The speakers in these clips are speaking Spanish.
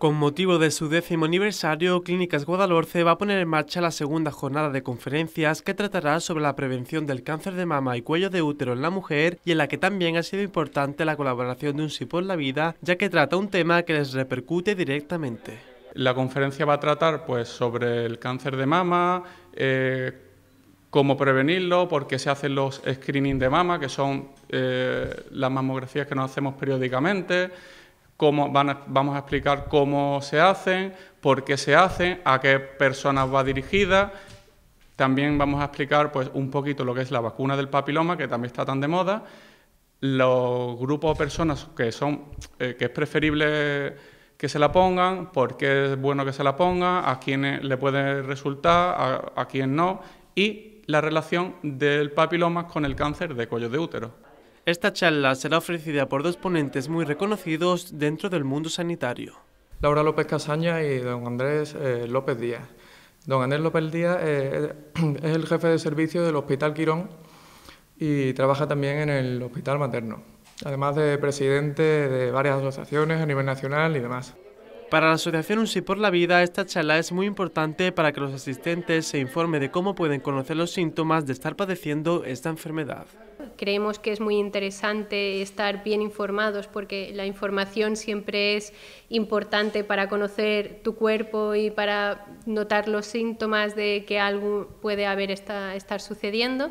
Con motivo de su décimo aniversario, Clínicas Guadalhorce va a poner en marcha la segunda jornada de conferencias que tratará sobre la prevención del cáncer de mama y cuello de útero en la mujer y en la que también ha sido importante la colaboración de Un Sí por la Vida, ya que trata un tema que les repercute directamente. La conferencia va a tratar pues, sobre el cáncer de mama, eh, cómo prevenirlo, por qué se hacen los screening de mama, que son eh, las mamografías que nos hacemos periódicamente, vamos a explicar cómo se hacen, por qué se hacen, a qué personas va dirigida. También vamos a explicar pues, un poquito lo que es la vacuna del papiloma, que también está tan de moda, los grupos de personas que, son, eh, que es preferible que se la pongan, por qué es bueno que se la ponga, a quién le puede resultar, a quién no, y la relación del papiloma con el cáncer de cuello de útero. Esta charla será ofrecida por dos ponentes muy reconocidos dentro del mundo sanitario. Laura López Casaña y don Andrés eh, López Díaz. Don Andrés López Díaz eh, es el jefe de servicio del Hospital Quirón y trabaja también en el Hospital Materno, además de presidente de varias asociaciones a nivel nacional y demás. Para la Asociación Un Sí por la Vida, esta charla es muy importante para que los asistentes se informen de cómo pueden conocer los síntomas de estar padeciendo esta enfermedad creemos que es muy interesante estar bien informados porque la información siempre es importante para conocer tu cuerpo y para notar los síntomas de que algo puede haber estar sucediendo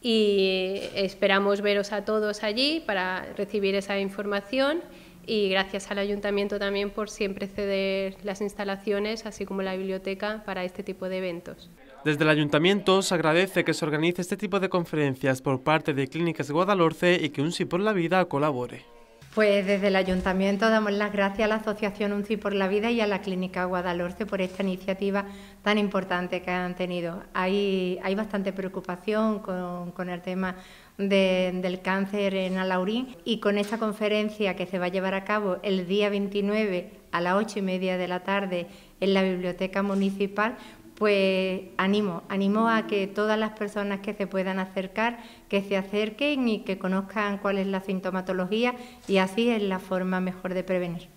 y esperamos veros a todos allí para recibir esa información y gracias al ayuntamiento también por siempre ceder las instalaciones, así como la biblioteca, para este tipo de eventos. Desde el ayuntamiento se agradece que se organice este tipo de conferencias por parte de Clínicas de Guadalhorce y que UNCI por la Vida colabore. Pues desde el ayuntamiento damos las gracias a la Asociación UNCI por la Vida y a la Clínica Guadalhorce por esta iniciativa tan importante que han tenido. Hay, hay bastante preocupación con, el tema del cáncer en Alaurín y con esta conferencia que se va a llevar a cabo el día 29 a las ocho y media de la tarde en la Biblioteca Municipal, pues animo, animo a que todas las personas que se puedan acercar, que se acerquen y que conozcan cuál es la sintomatología y así es la forma mejor de prevenir.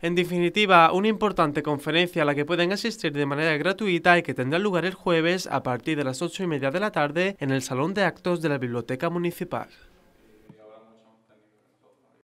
En definitiva, una importante conferencia a la que pueden asistir de manera gratuita y que tendrá lugar el jueves a partir de las ocho y media de la tarde en el Salón de Actos de la Biblioteca Municipal.